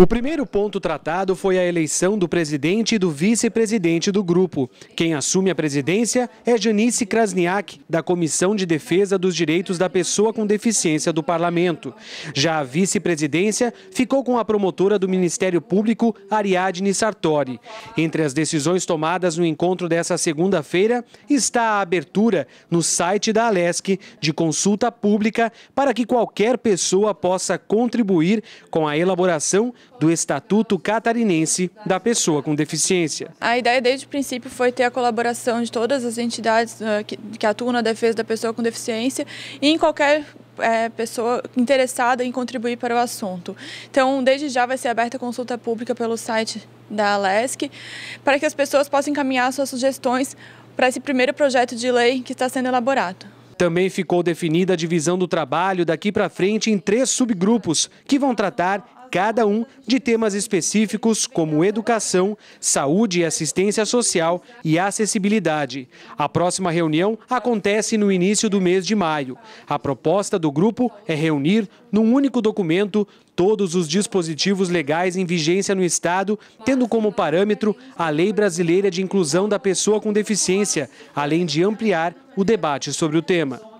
O primeiro ponto tratado foi a eleição do presidente e do vice-presidente do grupo. Quem assume a presidência é Janice Krasniak, da Comissão de Defesa dos Direitos da Pessoa com Deficiência do Parlamento. Já a vice-presidência ficou com a promotora do Ministério Público, Ariadne Sartori. Entre as decisões tomadas no encontro dessa segunda-feira está a abertura no site da Alesc de consulta pública para que qualquer pessoa possa contribuir com a elaboração do Estatuto Catarinense da Pessoa com Deficiência. A ideia desde o princípio foi ter a colaboração de todas as entidades eh, que atuam na defesa da pessoa com deficiência e em qualquer é, pessoa interessada em contribuir para o assunto. Então, desde já vai ser aberta a consulta pública pelo site da ALESC para que as pessoas possam encaminhar suas sugestões para esse primeiro projeto de lei que está sendo elaborado. Também ficou definida a divisão do trabalho daqui para frente em três subgrupos, que vão tratar cada um de temas específicos como educação, saúde e assistência social e acessibilidade. A próxima reunião acontece no início do mês de maio. A proposta do grupo é reunir num único documento todos os dispositivos legais em vigência no Estado, tendo como parâmetro a Lei Brasileira de Inclusão da Pessoa com Deficiência, além de ampliar o debate sobre o tema.